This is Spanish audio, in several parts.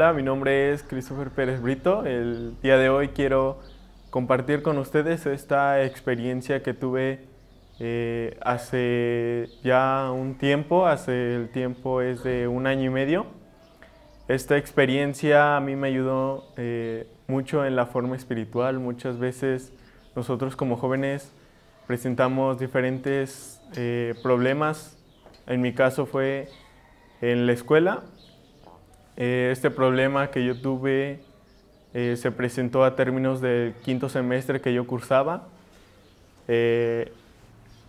Hola, mi nombre es Christopher Pérez Brito. El día de hoy quiero compartir con ustedes esta experiencia que tuve eh, hace ya un tiempo, hace el tiempo es de un año y medio. Esta experiencia a mí me ayudó eh, mucho en la forma espiritual. Muchas veces nosotros como jóvenes presentamos diferentes eh, problemas. En mi caso fue en la escuela, eh, este problema que yo tuve eh, se presentó a términos del quinto semestre que yo cursaba. Eh,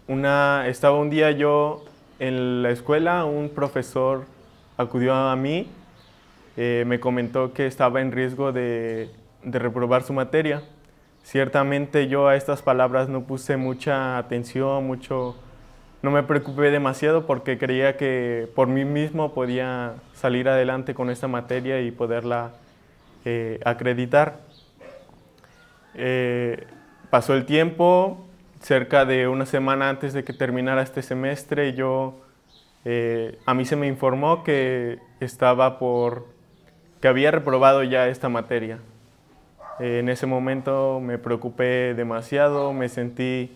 una, estaba un día yo en la escuela, un profesor acudió a mí, me comentó que estaba en riesgo de reprobar su materia. Ciertamente yo a estas palabras no puse mucha atención, mucho no me preocupé demasiado porque creía que por mí mismo podía salir adelante con esta materia y poderla eh, acreditar. Eh, pasó el tiempo, cerca de una semana antes de que terminara este semestre, yo eh, a mí se me informó que estaba por que había reprobado ya esta materia. en ese momento me preocupé demasiado, me sentí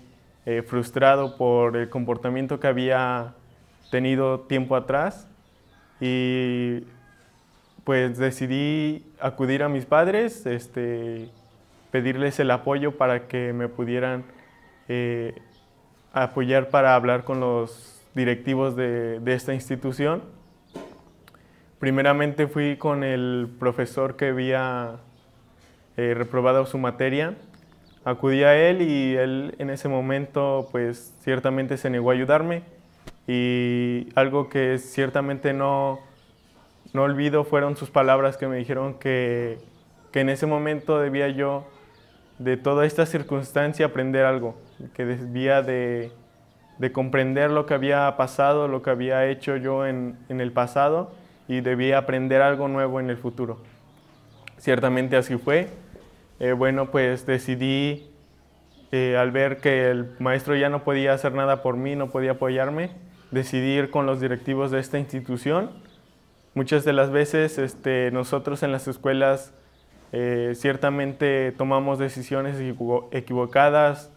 eh, frustrado por el comportamiento que había tenido tiempo atrás y pues decidí acudir a mis padres, este, pedirles el apoyo para que me pudieran eh, apoyar para hablar con los directivos de, esta institución. Primeramente fui con el profesor que había eh, reprobado su materia, acudí a él y él en ese momento pues ciertamente se negó a ayudarme y algo que ciertamente no, olvido fueron sus palabras que me dijeron que, en ese momento debía yo de toda esta circunstancia aprender algo, que debía de, comprender lo que había pasado, lo que había hecho yo en, en el pasado y debía aprender algo nuevo en el futuro. Ciertamente así fue eh, bueno, pues decidí, eh, al ver que el maestro ya no podía hacer nada por mí, no podía apoyarme, Decidir con los directivos de esta institución. Muchas de las veces este, nosotros en las escuelas eh, ciertamente tomamos decisiones equivocadas,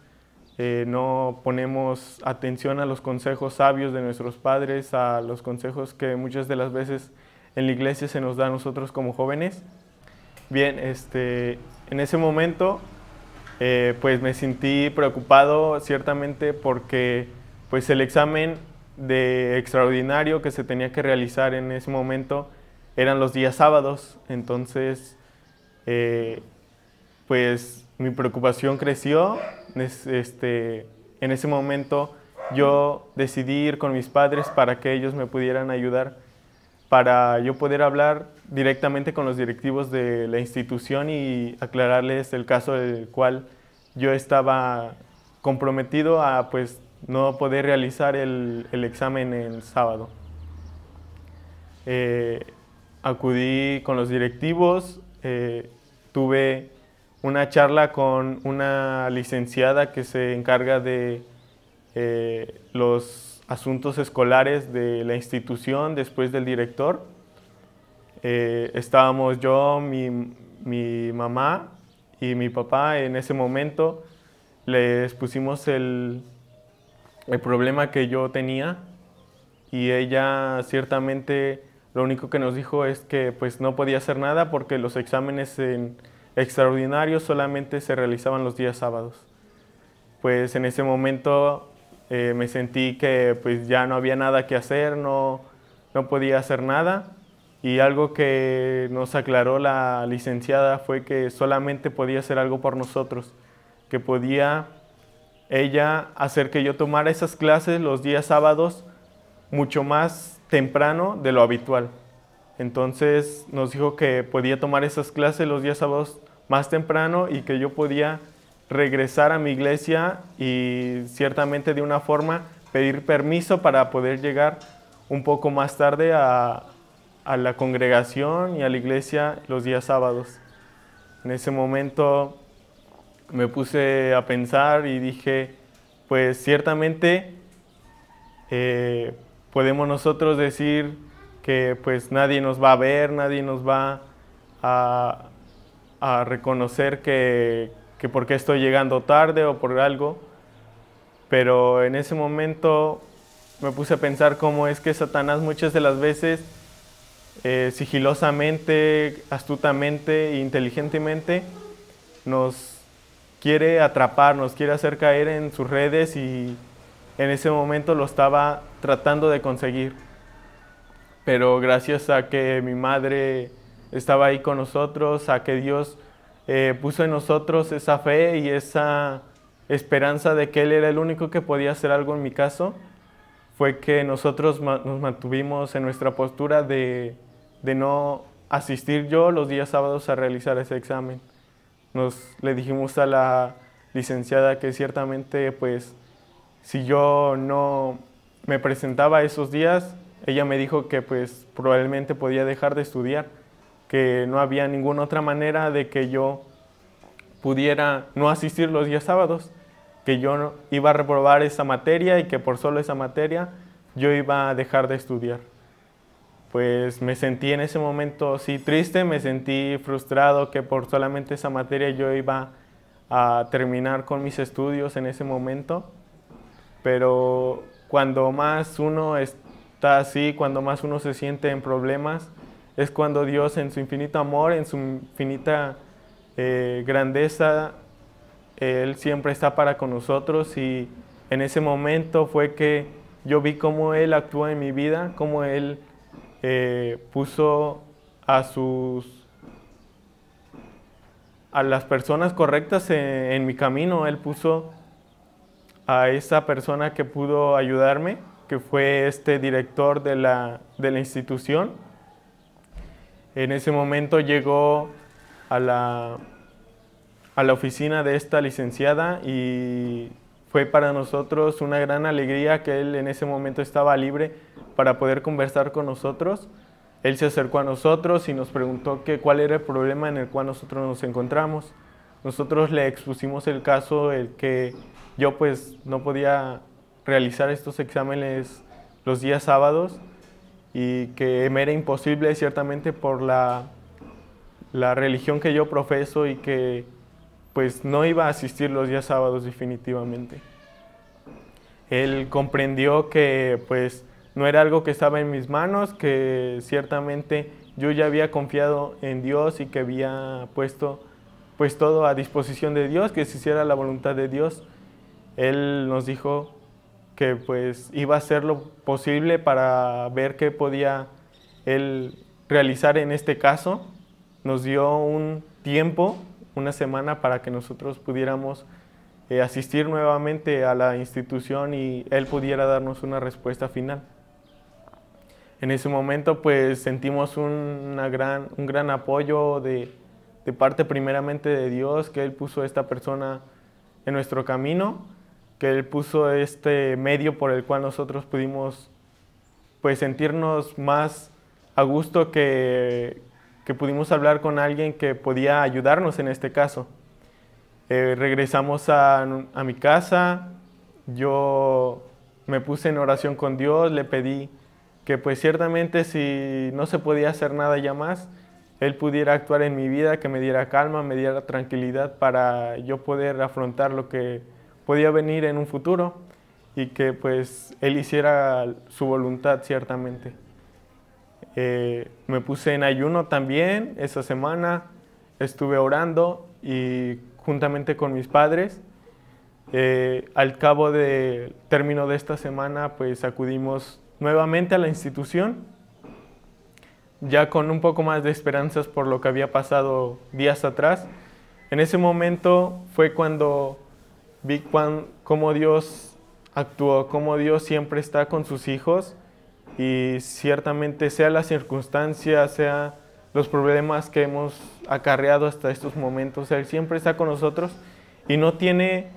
no ponemos atención a los consejos sabios de nuestros padres, a los consejos que muchas de las veces en la iglesia se nos da a nosotros como jóvenes. Bien, este, en ese momento eh, pues me sentí preocupado ciertamente porque pues el examen de extraordinario que se tenía que realizar en ese momento eran los días sábados, entonces eh, pues mi preocupación creció, este, en ese momento yo decidí ir con mis padres para que ellos me pudieran ayudar, para yo poder hablar directamente con los directivos de la institución y aclararles el caso del cual yo estaba comprometido a pues no poder realizar el, examen el sábado. Eh, acudí con los directivos, eh, tuve una charla con una licenciada que se encarga de eh, los asuntos escolares de la institución después del director eh, estábamos yo, mi, mamá y mi papá en ese momento. Les pusimos el, problema que yo tenía y ella ciertamente lo único que nos dijo es que pues no podía hacer nada porque los exámenes extraordinarios solamente se realizaban los días sábados. Pues en ese momento eh, me sentí que pues ya no había nada que hacer, no podía hacer nada y algo que nos aclaró la licenciada fue que solamente podía hacer algo por nosotros, que podía ella hacer que yo tomara esas clases los días sábados mucho más temprano de lo habitual. Entonces nos dijo que podía tomar esas clases los días sábados más temprano y que yo podía regresar a mi iglesia y ciertamente de una forma pedir permiso para poder llegar un poco más tarde a, a la congregación y a la iglesia los días sábados. En ese momento me puse a pensar y dije, pues ciertamente eh, podemos nosotros decir que pues nadie nos va a ver, nadie nos va a, reconocer que, que por estoy llegando tarde o por algo, pero en ese momento me puse a pensar cómo es que Satanás muchas de las veces eh, sigilosamente, astutamente e inteligentemente nos quiere atrapar, nos quiere hacer caer en sus redes y en ese momento lo estaba tratando de conseguir. Pero gracias a que mi madre estaba ahí con nosotros, a que Dios eh, puso en nosotros esa fe y esa esperanza de que Él era el único que podía hacer algo en mi caso, fue que nosotros nos mantuvimos en nuestra postura de de no asistir yo los días sábados a realizar ese examen. Nos le dijimos a la licenciada que ciertamente pues si yo no me presentaba esos días, ella me dijo que pues probablemente podía dejar de estudiar, que no había ninguna otra manera de que yo pudiera no asistir los días sábados, que yo iba a reprobar esa materia y que por solo esa materia yo iba a dejar de estudiar pues me sentí en ese momento sí triste, me sentí frustrado que por solamente esa materia yo iba a terminar con mis estudios en ese momento. Pero cuando más uno está así, cuando más uno se siente en problemas, es cuando Dios en su infinito amor, en su infinita eh, grandeza, Él siempre está para con nosotros y en ese momento fue que yo vi cómo Él actúa en mi vida, cómo Él eh, puso a sus a las personas correctas en, mi camino. Él puso a esa persona que pudo ayudarme, que fue este director de la, de la institución. En ese momento llegó a la, a la oficina de esta licenciada y fue para nosotros una gran alegría que él en ese momento estaba libre para poder conversar con nosotros. Él se acercó a nosotros y nos preguntó que cuál era el problema en el cual nosotros nos encontramos. Nosotros le expusimos el caso el que yo pues no podía realizar estos exámenes los días sábados y que me era imposible ciertamente por la, la religión que yo profeso y que pues no iba a asistir los días sábados definitivamente. Él comprendió que pues no era algo que estaba en mis manos, que ciertamente yo ya había confiado en Dios y que había puesto pues todo a disposición de Dios, que se hiciera la voluntad de Dios. Él nos dijo que pues iba a hacer lo posible para ver qué podía él realizar en este caso. Nos dio un tiempo una semana para que nosotros pudiéramos eh, asistir nuevamente a la institución y él pudiera darnos una respuesta final. En ese momento pues sentimos gran, un gran apoyo de, parte primeramente de Dios, que Él puso a esta persona en nuestro camino, que Él puso este medio por el cual nosotros pudimos pues sentirnos más a gusto que, que pudimos hablar con alguien que podía ayudarnos en este caso. Eh, regresamos a, a mi casa, yo me puse en oración con Dios, le pedí que pues ciertamente si no se podía hacer nada ya más, Él pudiera actuar en mi vida, que me diera calma, me diera tranquilidad para yo poder afrontar lo que podía venir en un futuro y que pues Él hiciera su voluntad ciertamente. Eh, me puse en ayuno también esa semana, estuve orando y juntamente con mis padres. Eh, al cabo del término de esta semana, pues acudimos nuevamente a la institución, ya con un poco más de esperanzas por lo que había pasado días atrás. En ese momento fue cuando vi cuán, cómo Dios actuó, cómo Dios siempre está con sus hijos y ciertamente sea la circunstancia, sea los problemas que hemos acarreado hasta estos momentos, Él siempre está con nosotros y no tiene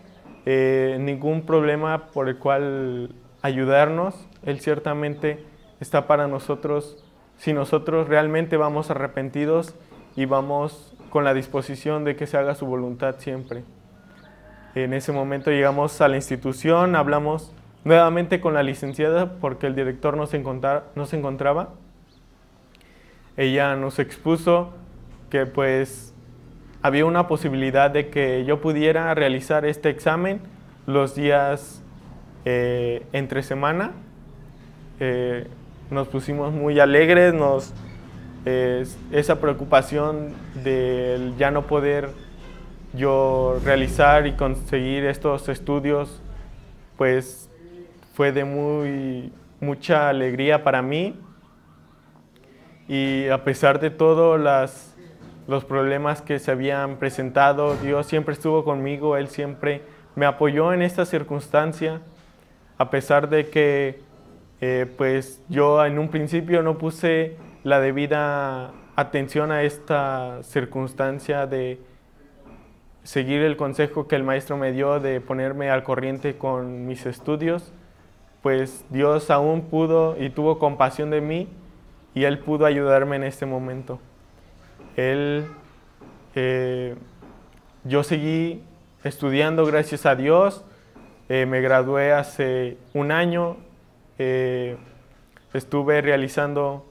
eh, ningún problema por el cual ayudarnos, Él ciertamente está para nosotros si nosotros realmente vamos arrepentidos y vamos con la disposición de que se haga su voluntad siempre. En ese momento llegamos a la institución, hablamos nuevamente con la licenciada porque el director no se, no se encontraba. Ella nos expuso que pues había una posibilidad de que yo pudiera realizar este examen los días eh, entre semana. Eh, nos pusimos muy alegres, nos, eh, esa preocupación de ya no poder yo realizar y conseguir estos estudios, pues fue de muy, mucha alegría para mí y a pesar de todos los problemas que se habían presentado, Dios siempre estuvo conmigo, Él siempre me apoyó en esta circunstancia, a pesar de que eh, pues yo en un principio no puse la debida atención a esta circunstancia de seguir el consejo que el maestro me dio de ponerme al corriente con mis estudios pues Dios aún pudo y tuvo compasión de mí y Él pudo ayudarme en este momento. Él, eh, yo seguí estudiando gracias a Dios, eh, me gradué hace un año, eh, estuve realizando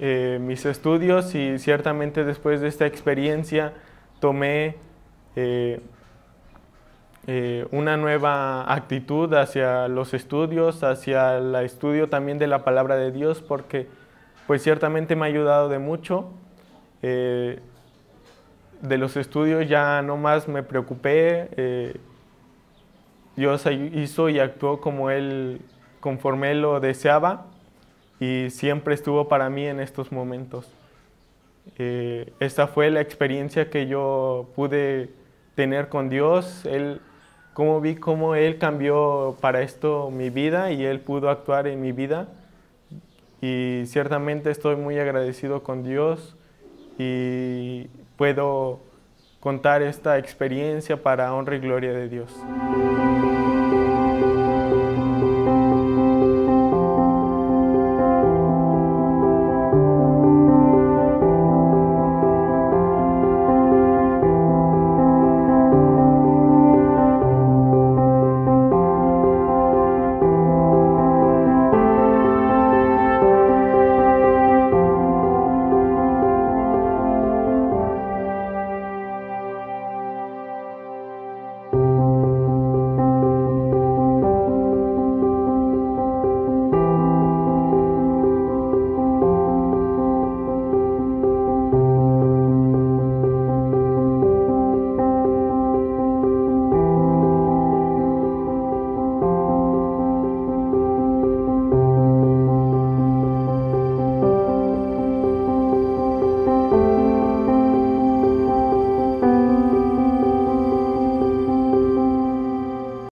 mis estudios y ciertamente después de esta experiencia tomé eh, una nueva actitud hacia los estudios, hacia el estudio también de la palabra de Dios, porque pues ciertamente me ha ayudado de mucho. Eh, de los estudios ya no más me preocupé, eh, Dios hizo y actuó como Él, conforme Él lo deseaba y siempre estuvo para mí en estos momentos. esta fue la experiencia que yo pude tener con Dios. Él cómo vi cómo él cambió para esto mi vida y él pudo actuar en mi vida. Y ciertamente estoy muy agradecido con Dios y puedo contar esta experiencia para honra y gloria de Dios.